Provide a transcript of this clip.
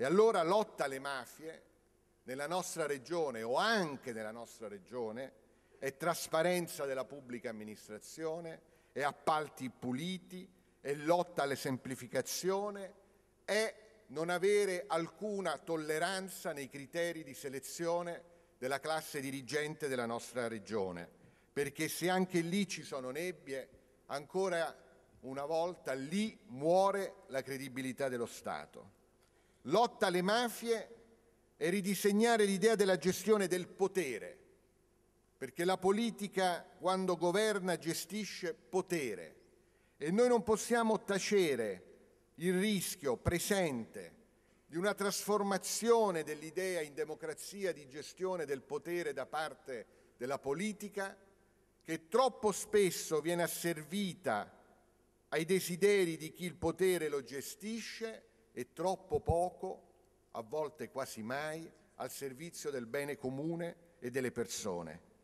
E allora lotta alle mafie nella nostra regione o anche nella nostra regione è trasparenza della pubblica amministrazione, è appalti puliti, è lotta alle semplificazione, è non avere alcuna tolleranza nei criteri di selezione della classe dirigente della nostra regione, perché se anche lì ci sono nebbie, ancora una volta lì muore la credibilità dello Stato lotta alle mafie e ridisegnare l'idea della gestione del potere, perché la politica quando governa gestisce potere e noi non possiamo tacere il rischio presente di una trasformazione dell'idea in democrazia di gestione del potere da parte della politica che troppo spesso viene asservita ai desideri di chi il potere lo gestisce e troppo poco, a volte quasi mai, al servizio del bene comune e delle persone.